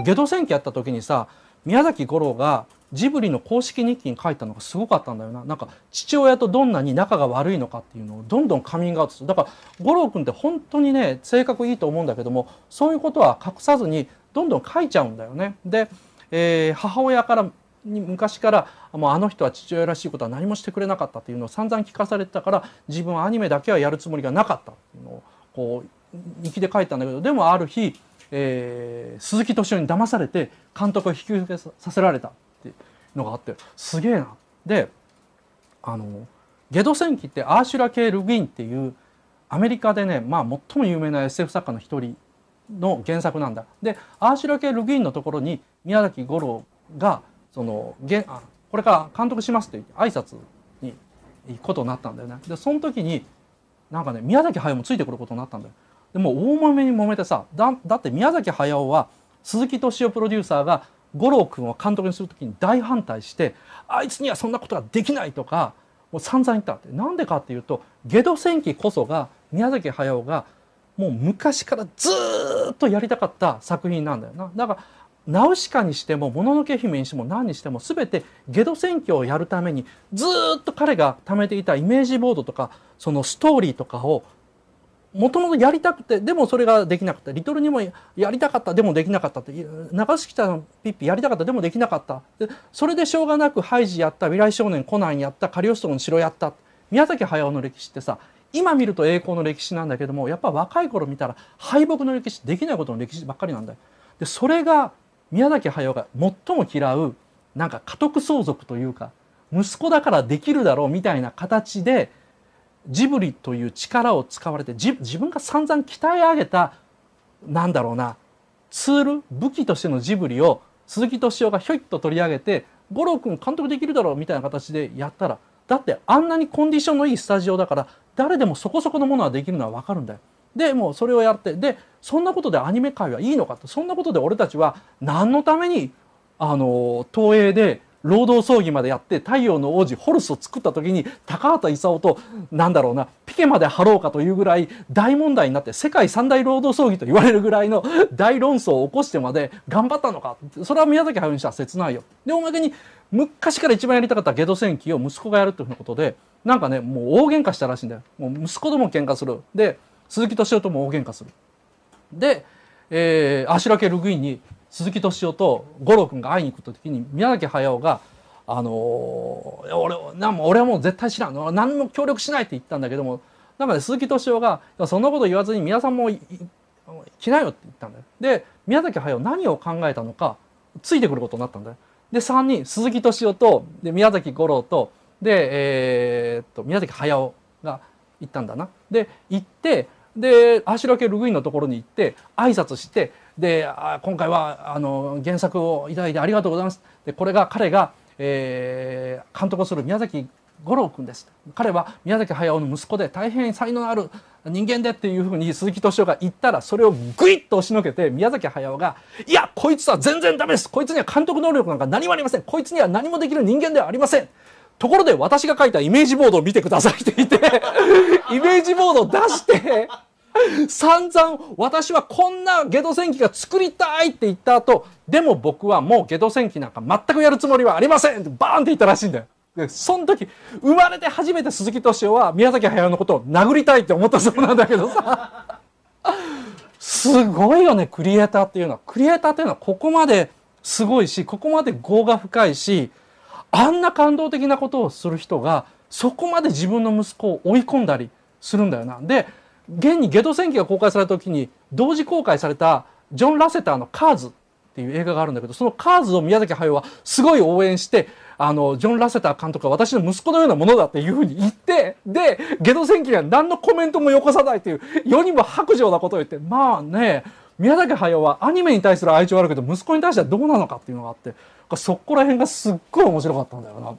ゲド戦記やった時にさ宮崎五郎がジブリの公式日記に書いたのがすごかったんだよななんか父親とどんなに仲が悪いのかっていうのをどんどんカミングアウトするだから五郎君って本当にね性格いいと思うんだけどもそういうことは隠さずにどんどん書いちゃうんだよね。で、えー、母親から昔からもうあの人は父親らしいことは何もしてくれなかったっていうのを散々聞かされてたから自分はアニメだけはやるつもりがなかったっていうのをこう記で書いたんだけどでもある日えー、鈴木敏夫に騙されて監督を引き受けさせられたっていうのがあってすげえな。であのゲド戦記ってアーシュラ・ケルインっていうアメリカでね、まあ、最も有名な SF 作家の一人の原作なんだ。でアーシュラ・ケルインのところに宮崎吾郎がそのげあこれから監督しますって挨拶に行くことになったんだよね。でその時になんかね宮崎駿もついてくることになったんだよ。でも大揉めに揉めてさだって宮崎駿は鈴木敏夫プロデューサーが五郎君を監督にする時に大反対してあいつにはそんなことができないとかもう散々言ったってなんでかっていうと「ゲド戦記」こそが宮崎駿がもう昔からずっとやりたかった作品なんだよな。だからナウシカにしても、もののけ姫にしても何にしても全てゲド選挙をやるためにずっと彼が貯めていたイメージボードとか、そのストーリーとかをもともとやりたくてでもそれができなかったリトルにもやりたかったでもできなかったって流しきたのピッピやりたかったでもできなかったそれでしょうがなくハイジやった未来少年コナンやったカリオストロの城やった宮崎駿の歴史ってさ今見ると栄光の歴史なんだけどもやっぱ若い頃見たら敗北の歴史できないことの歴史ばっかりなんだよ。でそれが宮崎駿が最も嫌うなんか家督相続というか息子だからできるだろうみたいな形でジブリという力を使われて自分が散々鍛え上げたなんだろうなツール武器としてのジブリを鈴木敏夫がひょいっと取り上げて五郎君監督できるだろうみたいな形でやったらだってあんなにコンディションのいいスタジオだから誰でもそこそこのものはできるのは分かるんだよ。でもうそれをやってでそんなことでアニメ界はいいのかとそんなことで俺たちは何のためにあの東映で労働葬儀までやって太陽の王子ホルスを作った時に高畑勲となんだろうなピケまで張ろうかというぐらい大問題になって世界三大労働葬儀と言われるぐらいの大論争を起こしてまで頑張ったのかそれは宮崎駿にした切ないよ。でおまけに昔から一番やりたかったゲド戦記を息子がやるというふうなことでなんかねもう大喧嘩したらしいんだよ。もう息子とも喧嘩するで鈴木敏夫とも大喧嘩する。で、えー、アシュラケ・ルグインに鈴木敏夫と五郎君が会いに行く時に宮崎駿が「あのー、俺なも俺はもう絶対知らん何も協力しない」って言ったんだけどもなんか、ね、鈴木敏夫が「そんなこと言わずに宮さんも来なよ」って言ったんだよ。で宮崎駿何を考えたのかついてくることになったんだよ。で3人鈴木敏夫とで宮崎五郎とで、えー、っと宮崎駿が行ったんだな。で行ってで柱家ルグインのところに行って挨拶してで今回はあの原作を頂いてありがとうございますでこれが彼が、えー、監督をする宮崎五郎君です彼は宮崎駿の息子で大変才能ある人間でっていうふうに鈴木敏夫が言ったらそれをグイッと押しのけて宮崎駿が「いやこいつは全然ダメですこいつには監督能力なんか何もありませんこいつには何もできる人間ではありません」ところで私が書いたイメージボードを見てくださいって言って イメージボードを出して散々私はこんなゲド戦記が作りたいって言った後でも僕はもうゲド戦記なんか全くやるつもりはありませんってバーンって言ったらしいんだよ。でその時生まれて初めて鈴木敏夫は宮崎駿のことを殴りたいって思ったそうなんだけどさすごいよねクリエイターっていうのはクリエイターっていうのはここまですごいしここまで業が深いしあんな感動的なことをする人がそこまで自分の息子を追い込んだりするんだよな。で現に「ゲド戦記」が公開された時に同時公開されたジョン・ラセターの「カーズ」っていう映画があるんだけどその「カーズ」を宮崎駿はすごい応援してあのジョン・ラセター監督は私の息子のようなものだっていうふうに言ってで「ゲド戦記」には何のコメントもよこさないという世にも白状なことを言ってまあね宮崎駿はアニメに対する愛情はあるけど息子に対してはどうなのかっていうのがあってそこら辺がすっごい面白かったんだよな。